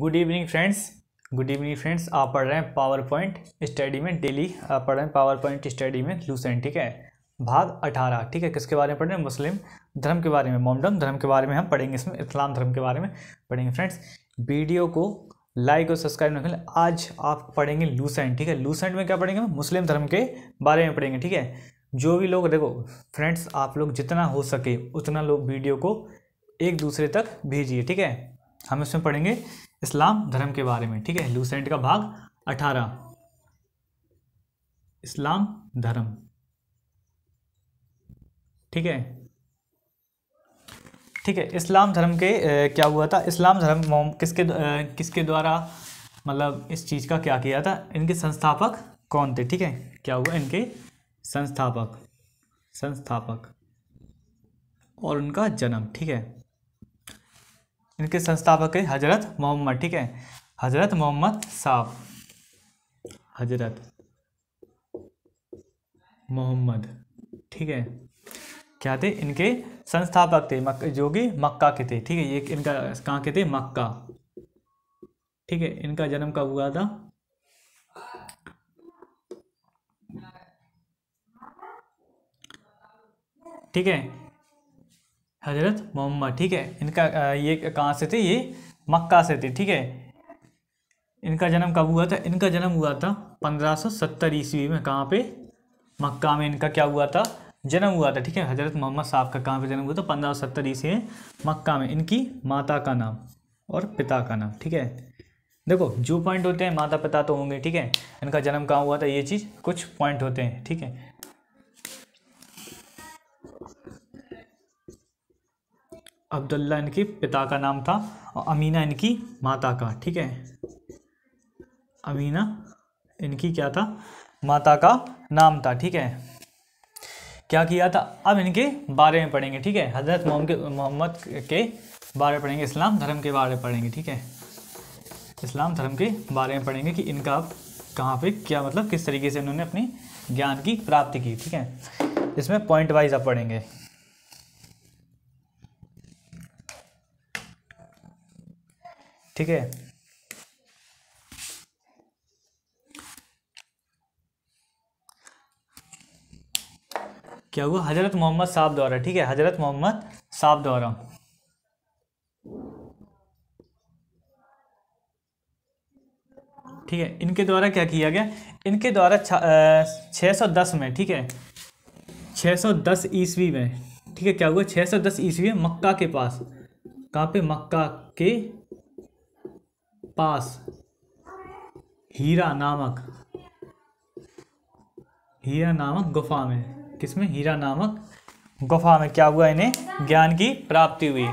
good evening friends good evening friends आप पढ़ रहे हैं पावर पॉइंट स्टडी में डेली आप पढ़ रहे हैं पावर पॉइंट स्टडी में लूसेंट ठीक है भाग अठारह ठीक है किसके बारे में पढ़ रहे हैं मुस्लिम धर्म के बारे में मोमडम धर्म के बारे में हम पढ़ेंगे इसमें इस्लाम धर्म के बारे में पढ़ेंगे फ्रेंड्स वीडियो को लाइक और सब्सक्राइब रखें आज आप पढ़ेंगे लूसेंट ठीक है लूसेंट में क्या पढ़ेंगे हम मुस्लिम धर्म के बारे में पढ़ेंगे ठीक है जो भी लोग देखो फ्रेंड्स आप लोग जितना हो सके उतना लोग वीडियो को एक दूसरे तक भेजिए ठीक है हम इसमें पढ़ेंगे इस्लाम धर्म के बारे में ठीक है लूसेंट का भाग अठारह इस्लाम धर्म ठीक है ठीक है इस्लाम धर्म के ए, क्या हुआ था इस्लाम धर्म किसके ए, किसके द्वारा मतलब इस चीज़ का क्या किया था इनके संस्थापक कौन थे ठीक है क्या हुआ इनके संस्थापक संस्थापक और उनका जन्म ठीक है इनके संस्थापक है हज़रत मोहम्मद ठीक है हज़रत मोहम्मद साहब हज़रत मोहम्मद ठीक है क्या थे इनके संस्थापक थे मक, जो कि मक्का के थे ठीक है ये इनका कहाँ के थे मक्का ठीक है इनका जन्म कब हुआ था ठीक है हज़रत मोहम्मद ठीक है इनका ये कहाँ से थे ये मक्का से थे ठीक है इनका जन्म कब हुआ था इनका जन्म हुआ था सत्तर ईस्वी में कहाँ पे मक्का में इनका क्या हुआ था जन्म हुआ था ठीक है हज़रत मोहम्मद साहब का कहाँ पे जन्म हुआ था पंद्रह सत्तर ईस्वी में मक्का में इनकी माता का नाम और पिता का नाम ठीक है देखो जो पॉइंट होते हैं माता पिता तो होंगे ठीक है इनका जन्म कहाँ हुआ था ये चीज़ कुछ पॉइंट होते हैं ठीक है अब्दुल्ला इनके पिता का नाम था और अमीना इनकी माता का ठीक है अमीना इनकी क्या था माता का नाम था ठीक है क्या किया था अब इनके बारे में पढ़ेंगे ठीक है हजरत मोहम्मद के बारे में पढ़ेंगे इस्लाम धर्म के बारे में पढ़ेंगे ठीक है इस्लाम धर्म के बारे में पढ़ेंगे कि इनका अब कहाँ पे क्या मतलब किस तरीके से इन्होंने अपनी ज्ञान की प्राप्ति की ठीक है इसमें पॉइंट वाइज आप पढ़ेंगे ठीक है क्या हुआ हजरत मोहम्मद साहब द्वारा ठीक है हजरत मोहम्मद साहब द्वारा ठीक है इनके द्वारा क्या किया गया इनके द्वारा छः सौ दस में ठीक है छः सौ दस ईस्वी में ठीक है क्या हुआ छः सौ दस ईस्वी में मक्का के पास कहाँ पे मक्का के पास हीरा नामक हीरा नामक गुफा में किसमें हीरा नामक गुफा में क्या हुआ इन्हें ज्ञान की प्राप्ति हुई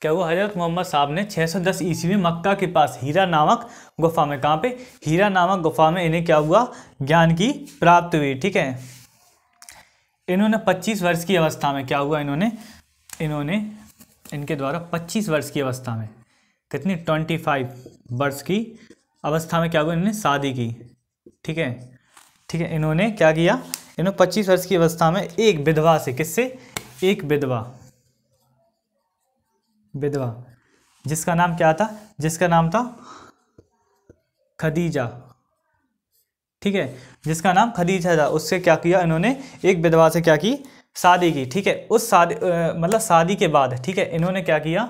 क्या हुआ हजरत मोहम्मद साहब ने 610 ईस्वी में मक्का के पास हीरा नामक गुफा में कहाँ पे हीरा नामक गुफा में इन्हें क्या हुआ ज्ञान की प्राप्ति हुई ठीक है इन्होंने 25 वर्ष की अवस्था में क्या हुआ इन्होंने इन्होंने इनके द्वारा 25 वर्ष की अवस्था में कितनी ट्वेंटी फाइव वर्ष की अवस्था में क्या हुआ इन्होंने शादी की ठीक है ठीक है इन्होंने क्या किया इन्होंने पच्चीस वर्ष की अवस्था में एक विधवा से किससे एक विधवा विधवा जिसका नाम क्या था जिसका नाम था खदीजा ठीक है जिसका नाम खदीजा था उससे क्या किया इन्होंने एक विधवा से क्या की शादी की ठीक है उस शादी मतलब शादी के बाद ठीक है इन्होंने क्या किया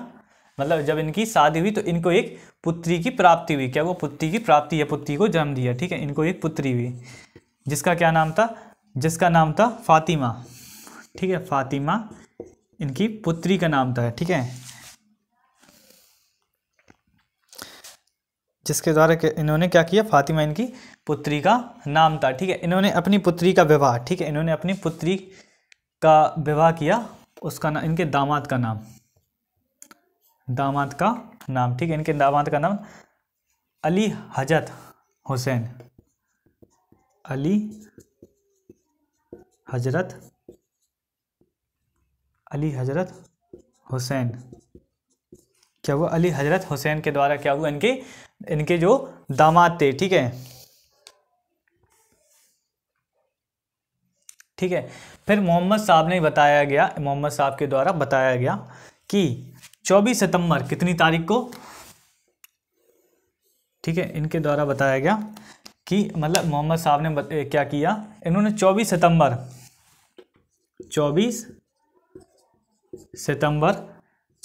मतलब जब इनकी शादी हुई तो इनको एक पुत्री की प्राप्ति हुई क्या वो पुत्री की प्राप्ति या पुत्री को जन्म दिया ठीक है इनको एक पुत्री हुई जिसका क्या नाम था जिसका नाम था फातिमा ठीक है फातिमा इनकी पुत्री का नाम था ठीक है जिसके द्वारा इन्होंने क्या किया फातिमा इनकी पुत्री का नाम था ठीक है इन्होंने अपनी पुत्री का विवाह ठीक है इन्होंने अपनी पुत्री का विवाह किया उसका नाम इनके दामाद का नाम दामाद का नाम ठीक है इनके दामाद का नाम अली हजरत हुसैन अली हजरत अली हजरत हुसैन क्या हुआ अली हजरत हुसैन के द्वारा क्या हुआ इनके इनके जो दामाद थे ठीक है ठीक है फिर मोहम्मद साहब ने बताया गया मोहम्मद साहब के द्वारा बताया गया कि चौबीस सितंबर कितनी तारीख को ठीक है इनके द्वारा बताया गया कि मतलब मोहम्मद साहब ने क्या किया इन्होंने 24 सितंबर 24 सितंबर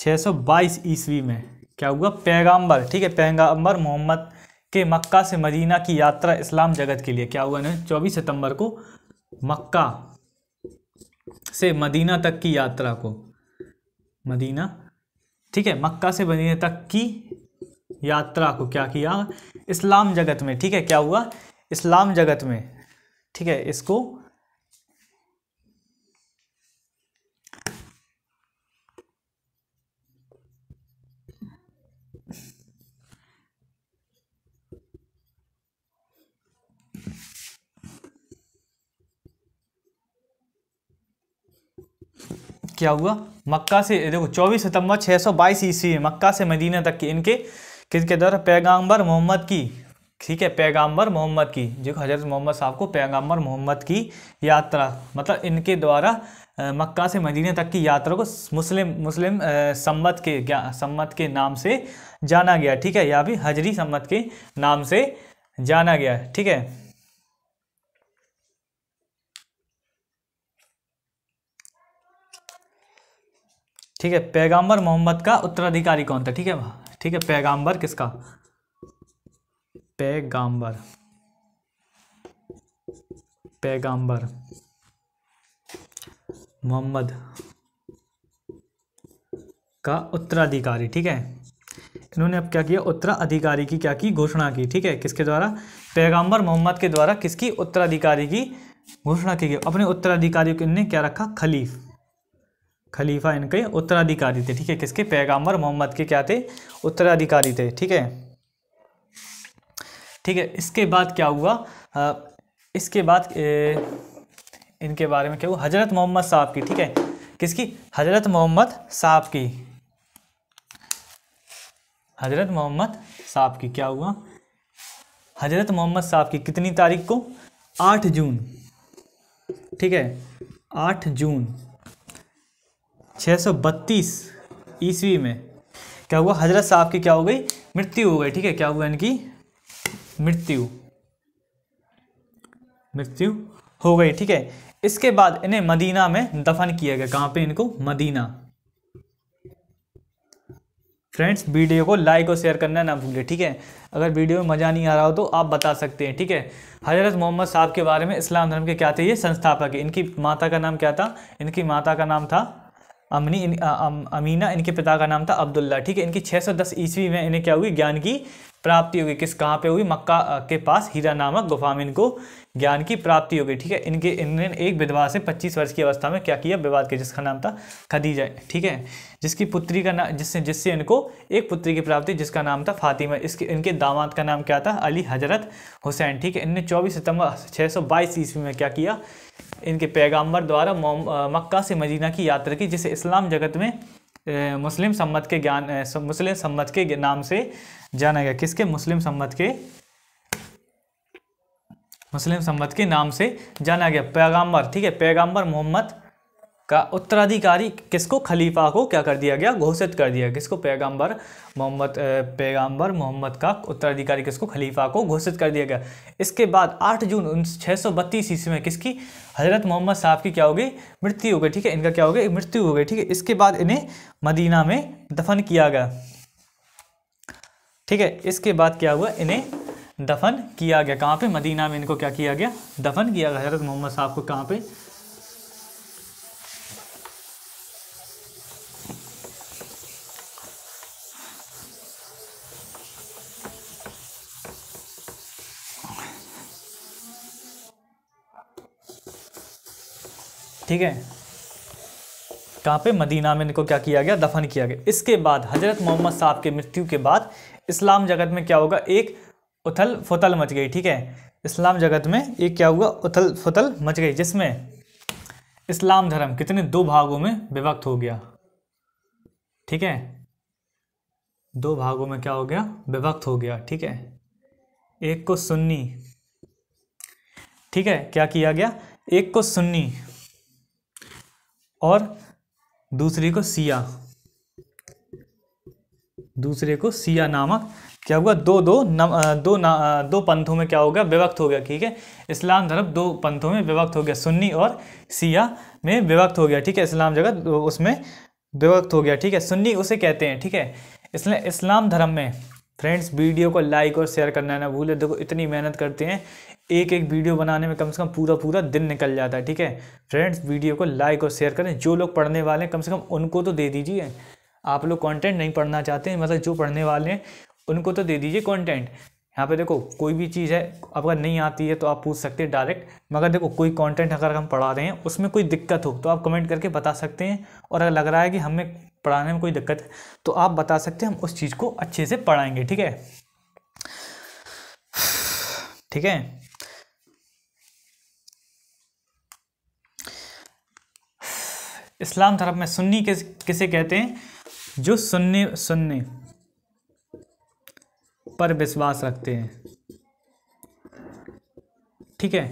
622 ईस्वी में क्या हुआ पैगाम्बर ठीक है पैगंबर मोहम्मद के मक्का से मदीना की यात्रा इस्लाम जगत के लिए क्या हुआ इन्होंने 24 सितंबर को मक्का से मदीना तक की यात्रा को मदीना ठीक है मक्का से मदीने तक की यात्रा को क्या किया इस्लाम जगत में ठीक है क्या हुआ इस्लाम जगत में ठीक है इसको क्या हुआ मक्का से देखो 24 सितंबर 622 सौ ईस्वी में मक्का से मदीना तक के इनके किसके दौर पैगाम्बर मोहम्मद की ठीक है पैगाम्बर मोहम्मद की जो हजरत मोहम्मद साहब को पैगाम्बर मोहम्मद की यात्रा मतलब इनके द्वारा मक्का से मदीना तक की यात्रा को मुस्लिम मुस्लिम सम्मत के सम्मत के नाम से जाना गया ठीक है या भी हजरी सम्मत के नाम से जाना गया ठीक है ठीक है पैगाम्बर मोहम्मद का उत्तराधिकारी कौन था ठीक है ठीक है पैगाम्बर किसका पैगाम्बर पैगाम्बर मोहम्मद का उत्तराधिकारी ठीक है इन्होंने अब क्या किया उत्तराधिकारी की क्या की घोषणा की ठीक है किसके द्वारा पैगाम्बर मोहम्मद के द्वारा किसकी उत्तराधिकारी की घोषणा की गई अपने उत्तराधिकारियों के इन्हें क्या रखा खलीफ खलीफा इनके उत्तराधिकारी थे ठीक है किसके पैगाम्बर मोहम्मद के क्या थे उत्तराधिकारी थे ठीक है ठीक है इसके बाद क्या हुआ आ, इसके बाद ए, इनके बारे में क्या हुआ हज़रत मोहम्मद साहब की ठीक है किसकी हज़रत मोहम्मद साहब की हज़रत मोहम्मद साहब की क्या हुआ हज़रत मोहम्मद साहब की कितनी तारीख को आठ जून ठीक है आठ जून 632 ईस्वी में क्या हुआ हजरत साहब की क्या हो गई मृत्यु हो गई ठीक है क्या हुआ इनकी मृत्यु मृत्यु हो गई ठीक है इसके बाद इन्हें मदीना में दफन किया गया कहाँ पे इनको मदीना फ्रेंड्स वीडियो को लाइक और शेयर करना ना भूलें ठीक है अगर वीडियो में मज़ा नहीं आ रहा हो तो आप बता सकते हैं ठीक है हज़रत मोहम्मद साहब के बारे में इस्लाम धर्म के क्या थे ये संस्थापक इनकी माता का नाम क्या था इनकी माता का नाम था अमनी इन, आ, अम, अमीना इनके पिता का नाम था अब्दुल्ला ठीक है इनकी 610 ईस्वी में इन्हें क्या हुई ज्ञान की प्राप्ति होगी किस कहाँ पे हुई मक्का के पास हीरा नामक गुफा में इनको ज्ञान की प्राप्ति होगी ठीक है इनके इन्होंने एक विधवा से 25 वर्ष की अवस्था में क्या किया विवाद किया जिसका नाम था खदीजा ठीक है जिसकी पुत्री का नाम जिससे जिससे इनको एक पुत्री की प्राप्ति जिसका नाम था फातिमा इसके इनके दामाद का नाम क्या था अली हजरत हुसैन ठीक है इनने चौबीस सितंबर छः सौ बाईस ईस्वी में क्या किया इनके पैगाम्बर द्वारा मक्का से मदीना की यात्रा की जिसे इस्लाम जगत में मुस्लिम सम्मत के ज्ञान मुस्लिम सम्मत के नाम से जाना गया किसके मुस्लिम सम्मत के मुस्लिम सम्मत के नाम से जाना गया पैगंबर ठीक है पैगाम्बर मोहम्मद का उत्तराधिकारी किसको खलीफा को क्या कर दिया गया घोषित कर दिया किसको पैगंबर मोहम्मद पैगंबर मोहम्मद का उत्तराधिकारी किसको खलीफा को घोषित कर दिया गया इसके बाद 8 जून छः सौ बत्तीस ईस्वी में किसकी हज़रत मोहम्मद साहब की क्या हो गई मृत्यु हो गई ठीक है इनका क्या हो गया मृत्यु हो गई ठीक है इसके बाद इन्हें मदीना में दफन किया गया ठीक है इसके बाद क्या हुआ इन्हें दफन किया गया कहाँ पे मदीना में इनको क्या किया गया दफन किया गया हज़रत मोहम्मद साहब को कहाँ पे ठीक है कहाँ पे मदीना में इनको क्या किया गया दफन किया गया इसके बाद हज़रत मोहम्मद साहब के मृत्यु के बाद इस्लाम जगत में क्या होगा एक उथल फुथल मच गई ठीक है इस्लाम जगत में एक क्या हुआ उथल फुथल मच गई जिसमें इस्लाम धर्म कितने दो भागों में विभक्त हो गया ठीक है दो भागों में क्या हो गया विभक्त हो गया ठीक है एक को सुन्नी ठीक है क्या किया गया एक को सुन्नी और दूसरे को सिया दूसरे को सिया नामक क्या हुआ दो दो न, दो ना, दो पंथों में क्या हो गया विभक्त हो गया ठीक है इस्लाम धर्म दो पंथों में विभक्त हो गया सुन्नी और सिया में विभक्त हो गया ठीक है इस्लाम जगह उसमें विभक्त हो गया ठीक है सुन्नी उसे कहते हैं ठीक है इसलिए इस्लाम धर्म में फ्रेंड्स वीडियो को लाइक और शेयर करना ना भूले देखो इतनी मेहनत करते हैं एक एक वीडियो बनाने में कम से कम पूरा पूरा दिन निकल जाता है ठीक है फ्रेंड्स वीडियो को लाइक और शेयर करें जो लोग पढ़ने वाले हैं कम से कम उनको तो दे दीजिए आप लोग कंटेंट नहीं पढ़ना चाहते हैं मतलब जो पढ़ने वाले हैं उनको तो दे दीजिए कंटेंट यहाँ पे देखो कोई भी चीज़ है अगर नहीं आती है तो आप पूछ सकते हैं डायरेक्ट मगर देखो कोई कंटेंट अगर हम पढ़ा रहे हैं उसमें कोई दिक्कत हो तो आप कमेंट करके बता सकते हैं और अगर लग रहा है कि हमें पढ़ाने में कोई दिक्कत है तो आप बता सकते हैं हम उस चीज़ को अच्छे से पढ़ाएंगे ठीक है ठीक है इस्लाम धर्म में सुन्नी किस किसे कहते हैं जो सुनने सुनने पर विश्वास रखते हैं ठीक है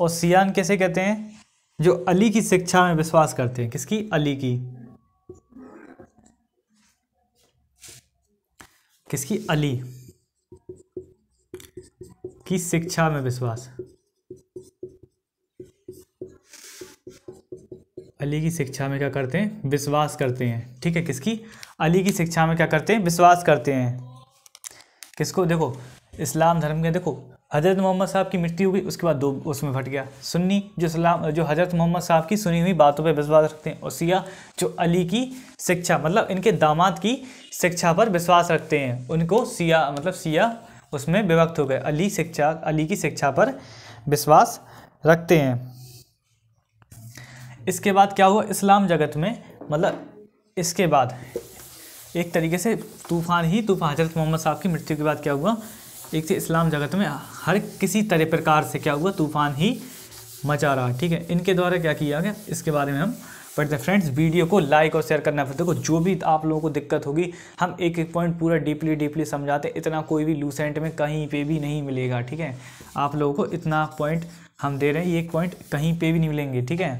और सियान कैसे कहते हैं जो अली की शिक्षा में विश्वास करते हैं किसकी अली की किसकी अली की शिक्षा में विश्वास अली की शिक्षा में क्या करते हैं विश्वास करते हैं ठीक है किसकी अली की शिक्षा में क्या करते हैं विश्वास करते हैं किसको देखो इस्लाम धर्म के देखो हज़रत मोहम्मद साहब की मृत्यु हुई उसके बाद दो उसमें फट गया सुन्नी जो इस्लाम जो हज़रत मोहम्मद साहब की सुनी हुई बातों पर विश्वास रखते हैं और सिया जो अली की शिक्षा मतलब इनके दामाद की शिक्षा पर विश्वास रखते हैं उनको सिया मतलब सिया उसमें विभक्त हो गए अली शिक्षा अली की शिक्षा पर विश्वास रखते हैं इसके बाद क्या हुआ इस्लाम जगत में मतलब इसके बाद एक तरीके से तूफ़ान ही तूफ़ान हजरत मोहम्मद साहब की मृत्यु के बाद क्या हुआ एक से तो इस्लाम जगत में हर किसी तरह प्रकार से क्या हुआ तूफ़ान ही मचा रहा ठीक है इनके द्वारा क्या किया गया इसके बारे में हम पढ़ते हैं फ्रेंड्स वीडियो को लाइक और शेयर करना फिर देखो जो भी आप लोगों को दिक्कत होगी हम एक एक पॉइंट पूरा डीपली डीपली समझाते हैं इतना कोई भी लूसेंट में कहीं पे भी नहीं मिलेगा ठीक है आप लोगों को इतना पॉइंट हम दे रहे हैं ये पॉइंट कहीं पे भी नहीं मिलेंगे ठीक है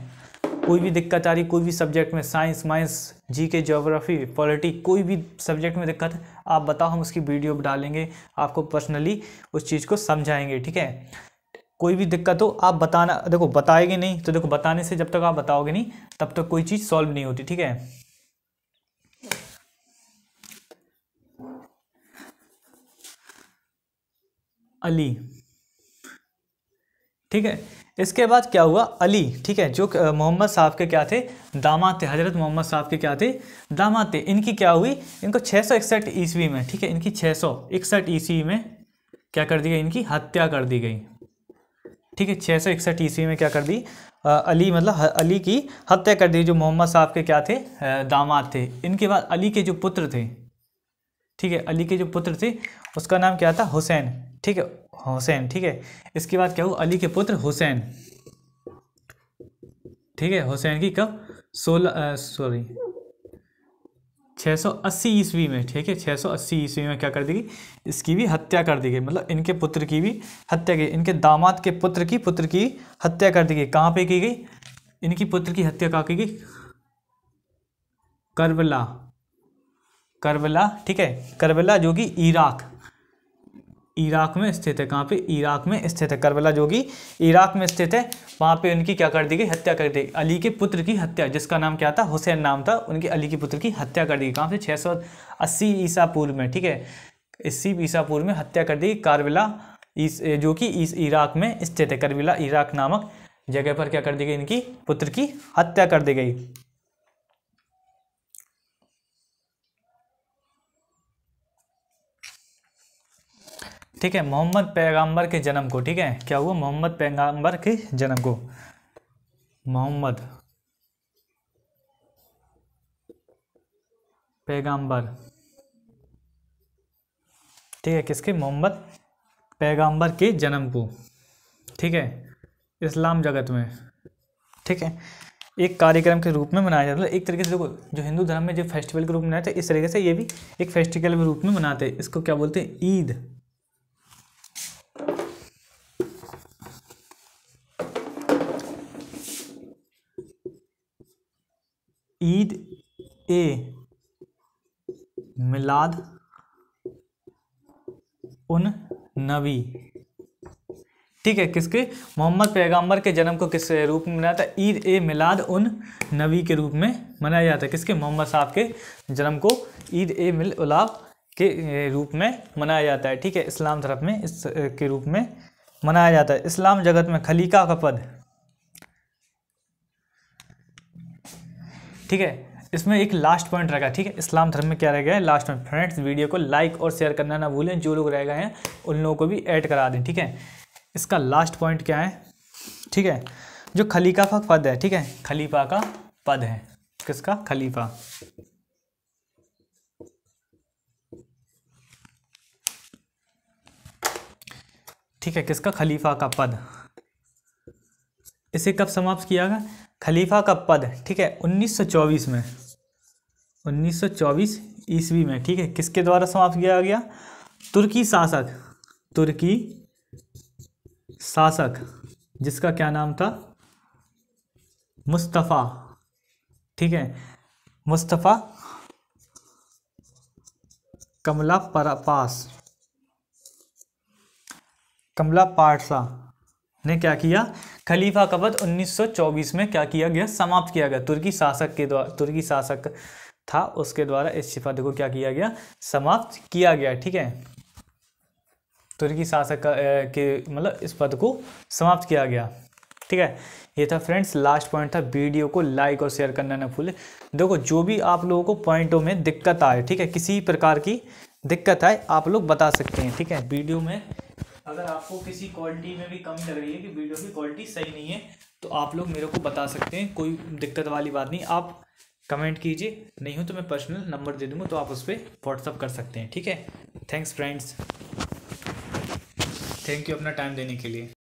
कोई भी दिक्कत आ रही कोई भी सब्जेक्ट में साइंस माइंस जी के जोग्राफी पॉलिटी कोई भी सब्जेक्ट में दिक्कत आप बताओ हम उसकी वीडियो डालेंगे आपको पर्सनली उस चीज़ को समझाएंगे ठीक है कोई भी दिक्कत हो आप बताना देखो बताएंगे नहीं तो देखो बताने से जब तक आप बताओगे नहीं तब तक कोई चीज़ सॉल्व नहीं होती ठीक है अली ठीक है इसके बाद क्या हुआ अली ठीक है जो मोहम्मद साहब के क्या थे दामाद थे हज़रत मोहम्मद साहब के क्या थे दामाद थे इनकी क्या हुई इनको छः सौ इकसठ ईस्वी में ठीक है इनकी छः सौ इकसठ ईस्वी में क्या कर दी गई इनकी हत्या कर दी गई ठीक है छः सौ इकसठ ईस्वी में क्या कर दी आ, अली मतलब अली की हत्या कर दी जो मोहम्मद साहब के क्या थे दामाद थे इनके बाद अली के जो पुत्र थे ठीक है अली के जो पुत्र थे उसका नाम क्या था हुसैन ठीक है हुसैन ठीक है इसके बाद क्या हुआ अली के पुत्र हुसैन ठीक है हुसैन की कब सोलह सॉरी 680 ईस्वी में ठीक है 680 ईस्वी में क्या कर दी गई इसकी भी हत्या कर दी गई मतलब इनके पुत्र की भी हत्या की इनके दामाद के पुत्र की पुत्र की हत्या कर दी गई कहाँ पे की गई इनकी पुत्र की हत्या कहाँ की गई करबला करबला ठीक है करबला जो कि इराक इराक में स्थित है कहाँ पे इराक में स्थित है करबला जो कि इराक में स्थित है वहाँ पे उनकी क्या कर दी गई हत्या कर दी अली के पुत्र की हत्या जिसका नाम क्या था हुसैन नाम था उनके अली के पुत्र की हत्या कर दी गई कहाँ से छः सौ अस्सी ईसा पूर्व में ठीक है इसी ईसा पूर्व में हत्या कर दी कारबिला जो कि इस इराक में स्थित है करबिला इराक नामक जगह पर क्या कर दी गई इनकी पुत्र की हत्या कर दी गई ठीक है मोहम्मद पैगंबर के जन्म को ठीक है क्या हुआ मोहम्मद पैगंबर के जन्म को मोहम्मद पैगंबर ठीक है किसके मोहम्मद पैगंबर के जन्म को ठीक है इस्लाम जगत में ठीक है एक कार्यक्रम के रूप में मनाया जाता है एक तरीके से देखो जो हिंदू धर्म में जो फेस्टिवल के रूप में मनाया जाता है इस तरीके से ये भी एक फेस्टिवल के रूप में मनाते हैं इसको क्या बोलते हैं ईद ईद ए मिलाद उन नबी ठीक है किसके मोहम्मद पैगंबर के जन्म को किस रूप में मनाया था ईद ए मिलाद उन नबी के रूप में मनाया जाता है किसके मोहम्मद साहब के जन्म को ईद ए मिल उलाब के रूप में मनाया जाता है ठीक है इस्लाम तरफ में इस के रूप में मनाया जाता है इस्लाम जगत में खलीका का पद ठीक है इसमें एक लास्ट पॉइंट रहेगा ठीक है इस्लाम धर्म में क्या रहेगा लास्ट पॉइंट फ्रेंड्स वीडियो को लाइक और शेयर करना ना भूलें जो लोग रह गए हैं उन लोगों को भी ऐड करा दें ठीक है इसका लास्ट पॉइंट क्या है ठीक है जो खलीफा का पद है ठीक है खलीफा का पद है किसका खलीफा ठीक है किसका खलीफा का पद इसे कब समाप्त किया गया खलीफा का पद ठीक है 1924 में 1924 ईस्वी में ठीक है किसके द्वारा समाप्त किया गया तुर्की शासक तुर्की शासक जिसका क्या नाम था मुस्तफ़ा ठीक है मुस्तफ़ा कमला पास कमला पाटसा ने क्या किया खलीफा कबत 1924 में क्या किया गया समाप्त किया गया तुर्की शासक के द्वारा तुर्की शासक था उसके द्वारा इस पद को क्या किया गया समाप्त किया गया ठीक है तुर्की शासक के मतलब इस पद को समाप्त किया गया ठीक है ये था फ्रेंड्स लास्ट पॉइंट था वीडियो को लाइक और शेयर करना ना भूले देखो जो भी आप लोगों को पॉइंटों में दिक्कत आए ठीक है किसी प्रकार की दिक्कत आए आप लोग बता सकते हैं ठीक है वीडियो में अगर आपको किसी क्वालिटी में भी कमी लग रही है कि वीडियो की क्वालिटी सही नहीं है तो आप लोग मेरे को बता सकते हैं कोई दिक्कत वाली बात नहीं आप कमेंट कीजिए नहीं हो तो मैं पर्सनल नंबर दे दूँगा तो आप उस पर व्हाट्सअप कर सकते हैं ठीक है थैंक्स फ्रेंड्स थैंक यू अपना टाइम देने के लिए